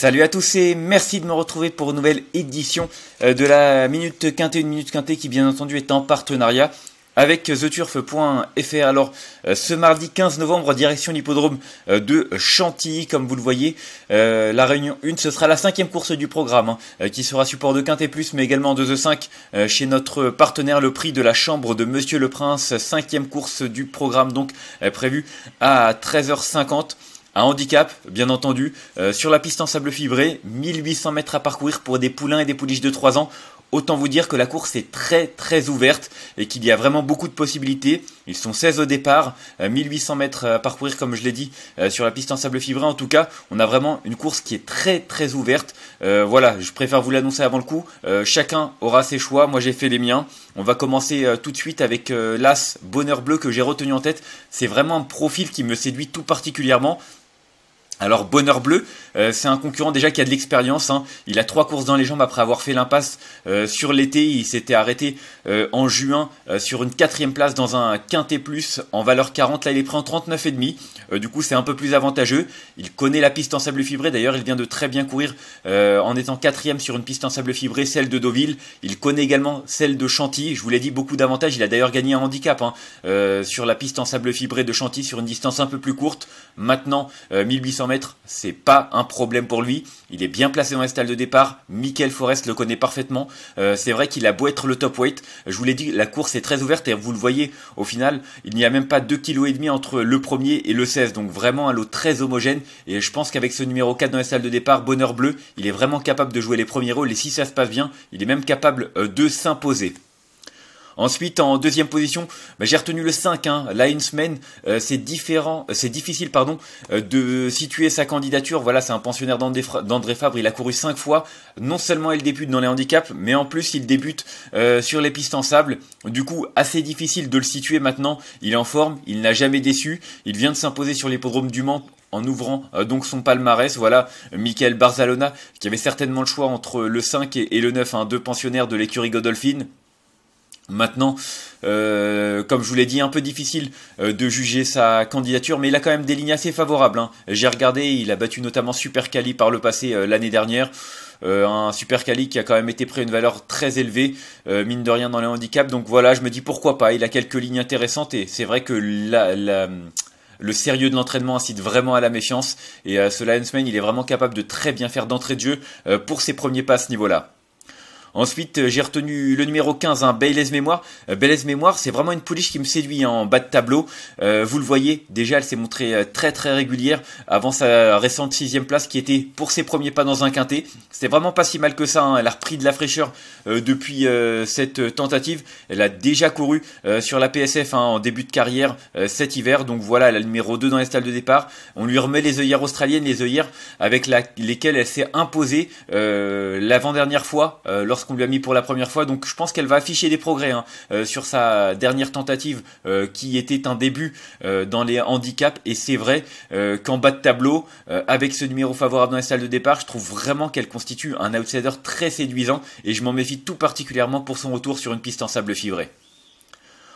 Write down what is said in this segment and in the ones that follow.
Salut à tous et merci de me retrouver pour une nouvelle édition euh, de la Minute Quintée, une Minute Quintée qui bien entendu est en partenariat avec theturf.fr. Alors euh, ce mardi 15 novembre, direction l'hippodrome euh, de Chantilly, comme vous le voyez, la réunion 1, ce sera la cinquième course du programme, hein, qui sera support de Quintée, Plus, mais également de The 5 chez notre partenaire, le prix de la chambre de Monsieur le Prince, cinquième course du programme, donc prévue à 13h50. Un handicap, bien entendu, euh, sur la piste en sable fibré, 1800 mètres à parcourir pour des poulains et des pouliches de 3 ans. Autant vous dire que la course est très très ouverte et qu'il y a vraiment beaucoup de possibilités. Ils sont 16 au départ, 1800 euh, mètres à parcourir comme je l'ai dit euh, sur la piste en sable fibré. En tout cas, on a vraiment une course qui est très très ouverte. voilà, je préfère vous l'annoncer avant le coup. chacun aura ses choix. Moi j'ai fait les miens. On va commencer tout de suite avec l'as Bonheur Bleu que j'ai retenu en tête. C'est vraiment un profil qui me séduit tout particulièrement. Alors Bonheur Bleu, euh, c'est un concurrent déjà qui a de l'expérience. Hein. Il a trois courses dans les jambes après avoir fait l'impasse euh, sur l'été. Il s'était arrêté euh, en juin sur une quatrième place dans un quintet plus en valeur 40. Là, il est pris en 39,5. du coup, c'est un peu plus avantageux. Il connaît la piste en sable fibré. D'ailleurs, il vient de très bien courir en étant quatrième sur une piste en sable fibré, celle de Deauville. Il connaît également celle de Chantilly. Je vous l'ai dit, beaucoup d'avantages. Il a d'ailleurs gagné un handicap hein, sur la piste en sable fibré de Chantilly sur une distance un peu plus courte. Maintenant, 1800 c'est pas un problème pour lui. Il est bien placé dans la stalles de départ. Michael Forrest le connaît parfaitement. Euh, c'est vrai qu'il a beau être le top weight. Je vous l'ai dit, la course est très ouverte et vous le voyez, au final, il n'y a même pas 2,5 kg entre le premier et le 16. Donc vraiment un lot très homogène. Et je pense qu'avec ce numéro 4 dans la salle de départ, Bonheur Bleu, il est vraiment capable de jouer les premiers rôles. Et si ça se passe bien, il est même capable euh, de s'imposer. Ensuite, en deuxième position, bah, j'ai retenu le 5, Là, une semaine, c'est différent, euh, c'est difficile, pardon, euh, de situer sa candidature. Voilà, c'est un pensionnaire d'André Fabre. Il a couru 5 fois. Non seulement il débute dans les handicaps, mais en plus il débute euh, sur les pistes en sable. Du coup, assez difficile de le situer maintenant. Il est en forme, il n'a jamais déçu. Il vient de s'imposer sur l'hippodrome du Mans en ouvrant donc son palmarès. Voilà, Michael Barzalona, qui avait certainement le choix entre le 5 et, le 9, hein, deux pensionnaires de l'écurie Godolphin. Maintenant, euh, comme je vous l'ai dit, un peu difficile euh, de juger sa candidature, mais il a quand même des lignes assez favorables. Hein. J'ai regardé, il a battu notamment Super Cali par le passé euh, l'année dernière. un Super Cali qui a quand même été pris à une valeur très élevée, mine de rien dans les handicaps. Donc voilà, je me dis pourquoi pas. Il a quelques lignes intéressantes et c'est vrai que le sérieux de l'entraînement incite vraiment à la méfiance. Et cela, ce Lionsman, il est vraiment capable de très bien faire d'entrée de jeu pour ses premiers pas à ce niveau-là. Ensuite, euh, j'ai retenu le numéro 15, un hein, Mémoire. Euh, Bayless Mémoire, c'est vraiment une pouliche qui me séduit hein, en bas de tableau. Euh, vous le voyez, déjà, elle s'est montrée très très régulière avant sa récente sixième place qui était pour ses premiers pas dans un quintet. C'était vraiment pas si mal que ça. Hein. Elle a repris de la fraîcheur depuis cette tentative. Elle a déjà couru sur la PSF en début de carrière cet hiver. Donc voilà, elle a le numéro 2 dans les stalles de départ. On lui remet les œillères australiennes, les œillères avec la, lesquelles elle s'est imposée l'avant-dernière fois lorsque qu'on lui mis pour la première fois. Donc je pense qu'elle va afficher des progrès hein, euh, sur sa dernière tentative euh, qui était un début euh, dans les handicaps. Et c'est vrai qu'en bas de tableau, avec ce numéro favorable dans la salle de départ, je trouve vraiment qu'elle constitue un outsider très séduisant et je m'en méfie tout particulièrement pour son retour sur une piste en sable fibré.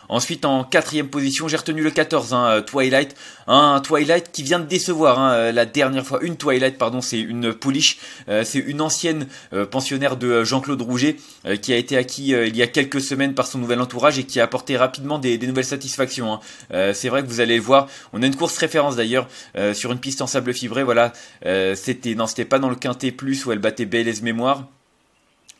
Ensuite, en quatrième position, j'ai retenu le 14, hein, euh, Twilight. Un Twilight qui vient de décevoir hein, euh, la dernière fois. Une Twilight, pardon, c'est une Pouliche. Euh, c'est une ancienne pensionnaire de Jean-Claude Rouget qui a été acquis il y a quelques semaines par son nouvel entourage et qui a apporté rapidement des, nouvelles satisfactions. Hein. c'est vrai que vous allez voir. On a une course référence d'ailleurs sur une piste en sable fibré. Voilà, c'était non, c'était pas dans le quintet plus où elle battait Belles Mémoire.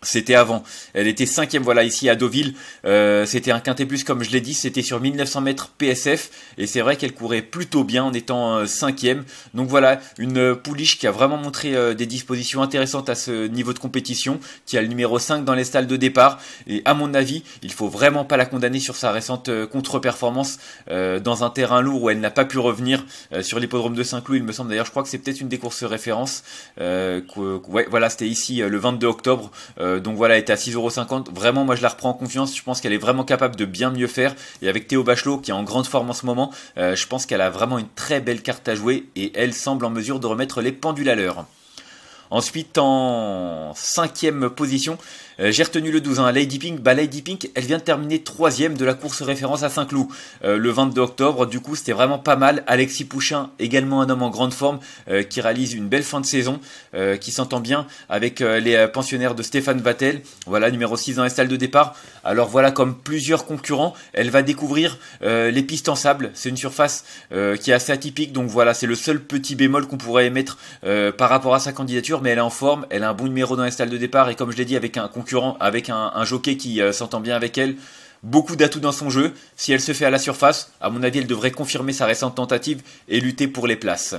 C'était avant. Elle était cinquième, voilà, ici à Deauville. Euh, c'était un quintet plus, comme je l'ai dit. C'était sur 1900 mètres PSF. Et c'est vrai qu'elle courait plutôt bien en étant 5 euh, cinquième. Donc voilà, une euh, pouliche qui a vraiment montré des dispositions intéressantes à ce niveau de compétition. Qui a le numéro 5 dans les stalles de départ. Et à mon avis, il faut vraiment pas la condamner sur sa récente contre-performance dans un terrain lourd où elle n'a pas pu revenir sur l'hippodrome de Saint-Cloud. Il me semble d'ailleurs, je crois que c'est peut-être une des courses références. ouais, voilà, c'était ici le 22 octobre. Euh, donc voilà, elle est à 6,50€. Vraiment, moi je la reprends en confiance. Je pense qu'elle est vraiment capable de bien mieux faire. Et avec Théo Bachelot, qui est en grande forme en ce moment, euh, je pense qu'elle a vraiment une très belle carte à jouer et elle semble en mesure de remettre les pendules à l'heure. Ensuite, en cinquième position, euh, j'ai retenu le 12, hein, Lady Pink. Bah, Lady Pink, elle vient de terminer troisième de la course référence à Saint-Cloud euh, le 22 octobre. Du coup, c'était vraiment pas mal. Alexis Pouchin, également un homme en grande forme, euh, qui réalise une belle fin de saison, qui s'entend bien avec les pensionnaires de Stéphane Vattel. Voilà, numéro 6 dans la salle de départ. Alors voilà, comme plusieurs concurrents, elle va découvrir les pistes en sable. C'est une surface qui est assez atypique, donc voilà, c'est le seul petit bémol qu'on pourrait émettre par rapport à sa candidature mais elle est en forme, elle a un bon numéro dans les salle de départ, et comme je l'ai dit, avec un concurrent, avec un, jockey qui euh, s'entend bien avec elle, beaucoup d'atouts dans son jeu. Si elle se fait à la surface, à mon avis, elle devrait confirmer sa récente tentative et lutter pour les places.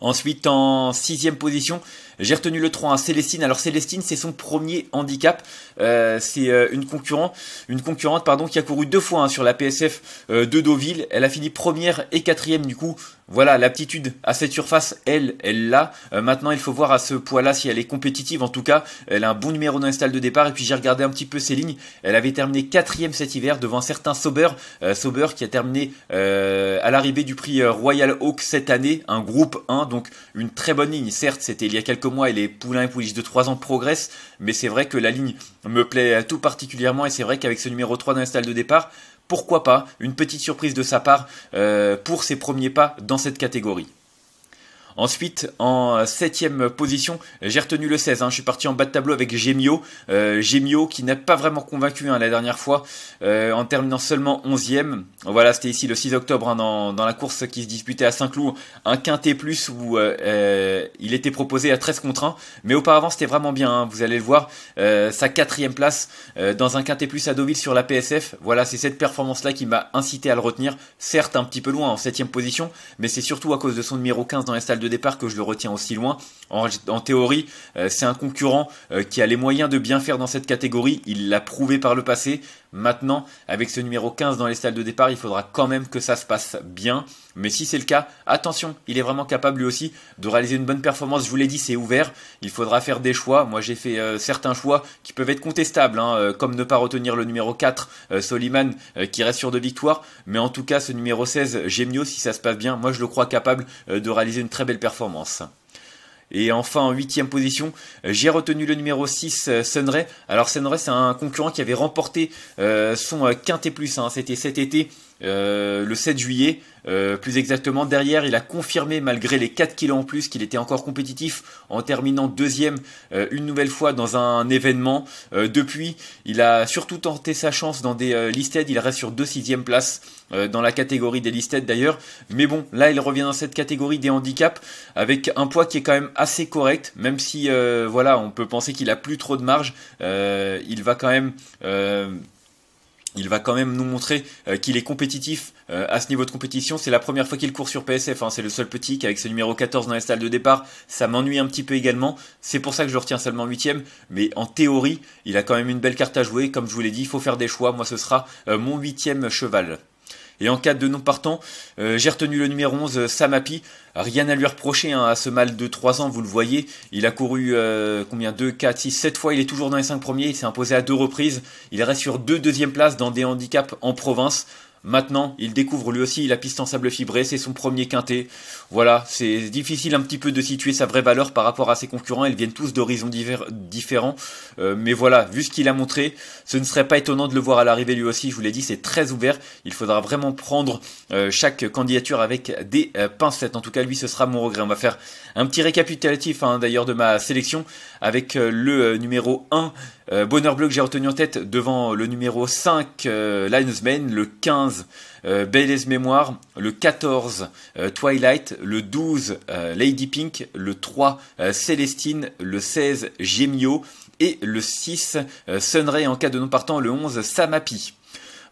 Ensuite, en sixième position, j'ai retenu le 3, à hein, Célestine. Alors Célestine, c'est son premier handicap. Euh, c'est euh, une, concurrente, une concurrente pardon, qui a couru deux fois hein, sur la PSF euh, de Deauville. Elle a fini première et quatrième du coup. Voilà, l'aptitude à cette surface, elle, elle l'a. maintenant, il faut voir à ce poids-là si elle est compétitive. En tout cas, elle a un bon numéro dans de départ. Et puis j'ai regardé un petit peu ses lignes. Elle avait terminé quatrième cet hiver devant un certain Sauber. Sauber qui a terminé à l'arrivée du prix Royal Hawk cette année, un groupe 1, donc une très bonne ligne. Certes, c'était il y a quelques moi et les poulains et pouliches de 3 ans progressent, mais c'est vrai que la ligne me plaît tout particulièrement et c'est vrai qu'avec ce numéro 3 dans la salle de départ, pourquoi pas une petite surprise de sa part euh, pour ses premiers pas dans cette catégorie. Ensuite, en septième position, j'ai retenu le 16. Hein. je suis parti en bas de tableau avec Gémio. Euh, Gemio qui n'a pas vraiment convaincu hein, la dernière fois euh, en terminant seulement 11e. Voilà, c'était ici le 6 octobre hein, dans, la course qui se disputait à Saint-Cloud. Un quintet plus où euh, euh, il était proposé à 13 contre 1. Mais auparavant, c'était vraiment bien. Hein. vous allez le voir, sa quatrième place dans un quintet plus à Deauville sur la PSF. Voilà, c'est cette performance-là qui m'a incité à le retenir. Certes, un petit peu loin en septième position, mais c'est surtout à cause de son numéro 15 dans la salle de départ que je le retiens aussi loin. En, théorie, euh, c'est un concurrent euh, qui a les moyens de bien faire dans cette catégorie. Il l'a prouvé par le passé. Maintenant, avec ce numéro 15 dans les salles de départ, il faudra quand même que ça se passe bien. Mais si c'est le cas, attention, il est vraiment capable lui aussi de réaliser une bonne performance. Je vous l'ai dit, c'est ouvert. Il faudra faire des choix. Moi, j'ai fait euh, certains choix qui peuvent être contestables, hein, euh, comme ne pas retenir le numéro 4, euh, Soliman, qui reste sur de victoire Mais en tout cas, ce numéro 16, Gemio, si ça se passe bien, moi, je le crois capable de réaliser une très belle performance. Et enfin, en huitième position, euh, j'ai retenu le numéro 6, euh, Sunray. Alors Sunray, c'est un concurrent qui avait remporté euh, son et plus, c'était cet été. Euh, le 7 juillet. Euh, plus exactement, derrière, il a confirmé, malgré les 4 kilos en plus, qu'il était encore compétitif en terminant deuxième euh, une nouvelle fois dans un événement. depuis, il a surtout tenté sa chance dans des listed. Il reste sur deux sixièmes places dans la catégorie des listed d'ailleurs. Mais bon, là, il revient dans cette catégorie des handicaps avec un poids qui est quand même assez correct, même si, voilà, on peut penser qu'il a plus trop de marge. il va quand même il va quand même nous montrer euh, qu'il est compétitif euh, à ce niveau de compétition. C'est la première fois qu'il court sur PSF, hein. c'est le seul petit qui avec ce numéro 14 dans les salles de départ. Ça m'ennuie un petit peu également, c'est pour ça que je retiens seulement huitième, mais en théorie, il a quand même une belle carte à jouer. Comme je vous l'ai dit, il faut faire des choix. Moi, ce sera euh, mon huitième cheval. Et en cas de non partant, euh, j'ai retenu le numéro 11, euh, Samapi. Rien à lui reprocher hein, à ce mal de 3 ans, vous le voyez. Il a couru euh, combien 2, 4, 6, 7 fois. Il est toujours dans les 5 premiers. Il s'est imposé à deux reprises. Il reste sur deux deuxièmes places dans des handicaps en province. Maintenant, il découvre lui aussi la piste en sable fibré, c'est son premier quintet. Voilà, c'est difficile un petit peu de situer sa vraie valeur par rapport à ses concurrents, ils viennent tous d'horizons différents. Euh, mais voilà, vu ce qu'il a montré, ce ne serait pas étonnant de le voir à l'arrivée lui aussi, je vous l'ai dit, c'est très ouvert. Il faudra vraiment prendre euh, chaque candidature avec des euh, pincettes. En tout cas, lui, ce sera mon regret. On va faire un petit récapitulatif hein, d'ailleurs de ma sélection avec le numéro 1, Bonheur Bleu que j'ai retenu en tête, devant le numéro 5, Linesman, le 15, 15, euh, Mémoire, le 14, euh, Twilight, le 12, euh, Lady Pink, le 3, Célestine, le 16, Gemio, et le 6, Sunray en cas de non partant, le 11, Samapi.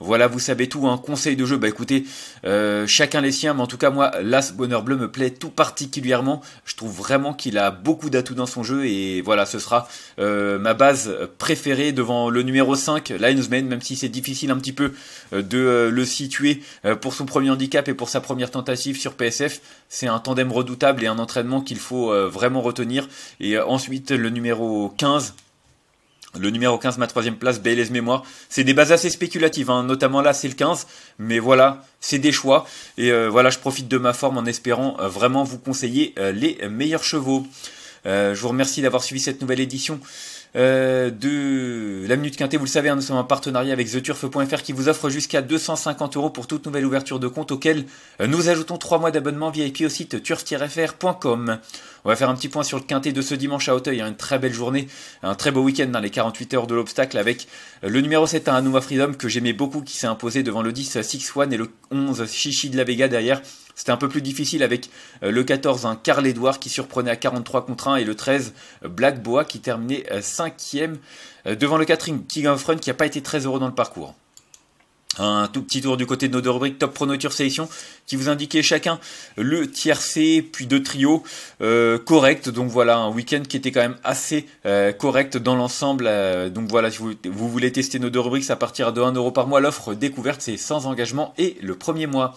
Voilà, vous savez tout, un conseil de jeu, bah écoutez, euh, chacun les siens, mais en tout cas moi, l'As Bonheur Bleu me plaît tout particulièrement. Je trouve vraiment qu'il a beaucoup d'atouts dans son jeu et voilà, ce sera euh, ma base préférée devant le numéro 5, mène, même si c'est difficile un petit peu euh, de le situer pour son premier handicap et pour sa première tentative sur PSF. C'est un tandem redoutable et un entraînement qu'il faut vraiment retenir. Et ensuite, le numéro 15, le numéro 15, ma troisième place, BLS Mémoire. C'est des bases assez spéculatives, hein. notamment là c'est le 15, mais voilà, c'est des choix. Et euh, voilà, je profite de ma forme en espérant euh, vraiment vous conseiller euh, les meilleurs chevaux. je vous remercie d'avoir suivi cette nouvelle édition euh, de la Minute Quintée, vous le savez, hein, nous sommes en partenariat avec TheTurf.fr qui vous offre jusqu'à 250 euros pour toute nouvelle ouverture de compte auquel euh, nous ajoutons 3 mois d'abonnement VIP au site turf-fr.com. On va faire un petit point sur le Quintée de ce dimanche à Auteuil, a hein. une très belle journée, un très beau week-end, dans les 48 heures de l'obstacle avec euh, le numéro 7 à Anuma Freedom que j'aimais beaucoup qui s'est imposé devant le 10 Six One et le 11 Chichi de la Vega derrière. C'était un peu plus difficile avec euh, le 14, un Karl Carl Edouard qui surprenait à 43 contre 1 et le 13, euh, Black Bois qui terminait 5 euh, e devant le 4 King of Run qui n'a pas été très heureux dans le parcours. Un tout petit tour du côté de nos deux rubriques Top Pronoture Sélection qui vous indiquait chacun le tiercé puis deux trios correct. corrects. Donc voilà, un week-end qui était quand même assez correct dans l'ensemble. donc voilà, si vous, voulez tester nos deux rubriques, ça partir de 1€ par mois. L'offre découverte, c'est sans engagement et le premier mois.